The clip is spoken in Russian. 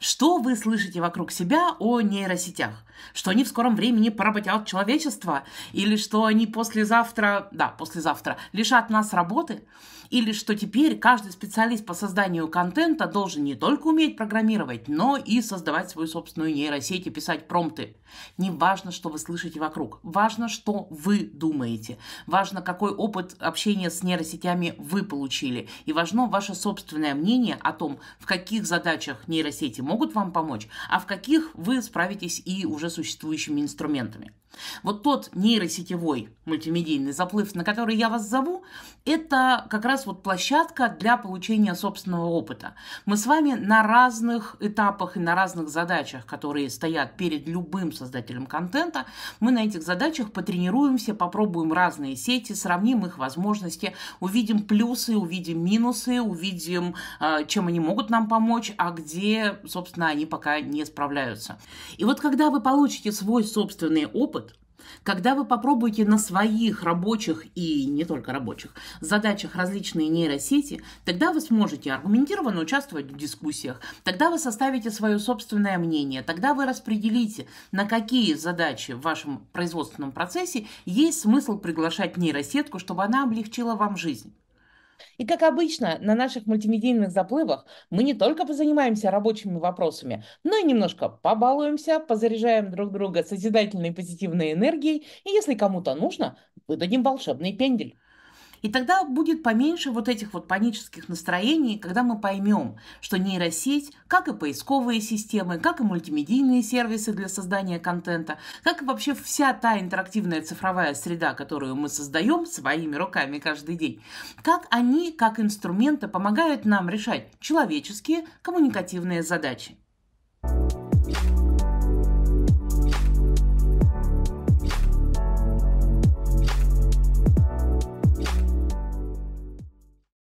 Что вы слышите вокруг себя о нейросетях? Что они в скором времени поработят человечество? Или что они послезавтра, да, послезавтра, лишат нас работы? Или что теперь каждый специалист по созданию контента должен не только уметь программировать, но и создавать свою собственную нейросеть и писать промпты? Не важно, что вы слышите вокруг, важно, что вы думаете, важно, какой опыт общения с нейросетями вы получили, и важно ваше собственное мнение о том, в каких задачах нейросети могут вам помочь, а в каких вы справитесь и уже существующими инструментами. Вот тот нейросетевой мультимедийный заплыв, на который я вас зову, это как раз вот площадка для получения собственного опыта. Мы с вами на разных этапах и на разных задачах, которые стоят перед любым создателем контента, мы на этих задачах потренируемся, попробуем разные сети, сравним их возможности, увидим плюсы, увидим минусы, увидим, а, чем они могут нам помочь, а где, собственно, они пока не справляются. И вот когда вы получите свой собственный опыт, когда вы попробуете на своих рабочих и не только рабочих задачах различные нейросети, тогда вы сможете аргументированно участвовать в дискуссиях, тогда вы составите свое собственное мнение, тогда вы распределите, на какие задачи в вашем производственном процессе есть смысл приглашать нейросетку, чтобы она облегчила вам жизнь. И, как обычно, на наших мультимедийных заплывах мы не только позанимаемся рабочими вопросами, но и немножко побалуемся, позаряжаем друг друга созидательной позитивной энергией, и если кому-то нужно, выдадим волшебный пендель. И тогда будет поменьше вот этих вот панических настроений, когда мы поймем, что нейросеть, как и поисковые системы, как и мультимедийные сервисы для создания контента, как и вообще вся та интерактивная цифровая среда, которую мы создаем своими руками каждый день, как они, как инструменты, помогают нам решать человеческие коммуникативные задачи.